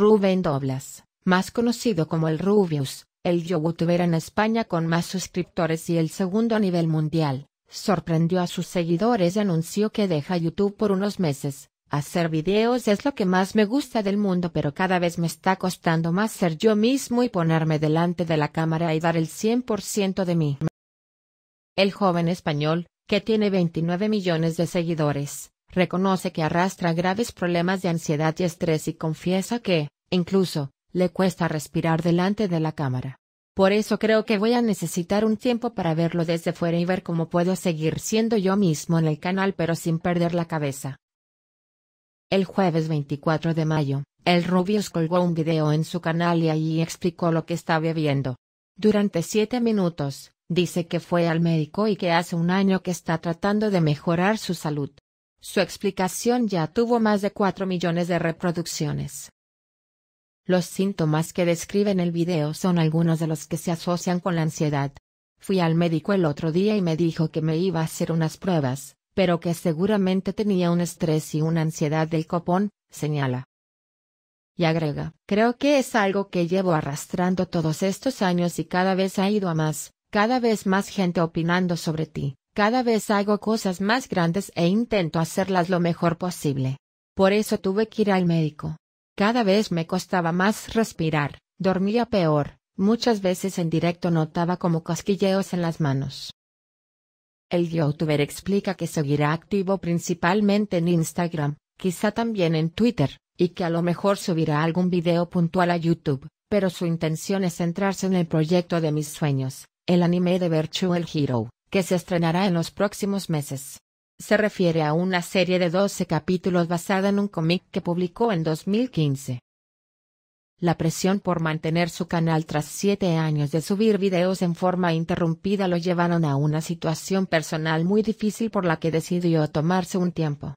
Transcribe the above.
Rubén Doblas, más conocido como el Rubius, el youtuber en España con más suscriptores y el segundo a nivel mundial, sorprendió a sus seguidores y anunció que deja YouTube por unos meses. Hacer videos es lo que más me gusta del mundo pero cada vez me está costando más ser yo mismo y ponerme delante de la cámara y dar el 100% de mí. El joven español, que tiene 29 millones de seguidores, reconoce que arrastra graves problemas de ansiedad y estrés y confiesa que, incluso, le cuesta respirar delante de la cámara. Por eso creo que voy a necesitar un tiempo para verlo desde fuera y ver cómo puedo seguir siendo yo mismo en el canal pero sin perder la cabeza. El jueves 24 de mayo, el Rubius colgó un video en su canal y allí explicó lo que estaba viendo. Durante siete minutos, dice que fue al médico y que hace un año que está tratando de mejorar su salud. Su explicación ya tuvo más de 4 millones de reproducciones. Los síntomas que describe en el video son algunos de los que se asocian con la ansiedad. Fui al médico el otro día y me dijo que me iba a hacer unas pruebas, pero que seguramente tenía un estrés y una ansiedad del copón, señala. Y agrega, creo que es algo que llevo arrastrando todos estos años y cada vez ha ido a más, cada vez más gente opinando sobre ti. Cada vez hago cosas más grandes e intento hacerlas lo mejor posible. Por eso tuve que ir al médico. Cada vez me costaba más respirar, dormía peor, muchas veces en directo notaba como cosquilleos en las manos. El youtuber explica que seguirá activo principalmente en Instagram, quizá también en Twitter, y que a lo mejor subirá algún video puntual a YouTube, pero su intención es centrarse en el proyecto de mis sueños, el anime de Virtual Hero que se estrenará en los próximos meses. Se refiere a una serie de 12 capítulos basada en un cómic que publicó en 2015. La presión por mantener su canal tras siete años de subir videos en forma interrumpida lo llevaron a una situación personal muy difícil por la que decidió tomarse un tiempo.